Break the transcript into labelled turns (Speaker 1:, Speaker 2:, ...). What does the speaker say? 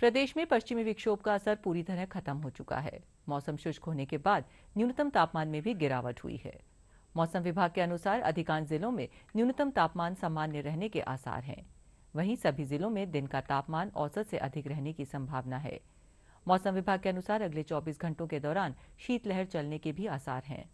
Speaker 1: प्रदेश में पश्चिमी विक्षोभ का असर पूरी तरह खत्म हो चुका है मौसम शुष्क होने के बाद न्यूनतम तापमान में भी गिरावट हुई है मौसम विभाग के अनुसार अधिकांश जिलों में न्यूनतम तापमान सामान्य रहने के आसार हैं वहीं सभी जिलों में दिन का तापमान औसत से अधिक रहने की संभावना है मौसम विभाग के अनुसार अगले 24 घंटों के दौरान शीतलहर चलने के भी आसार हैं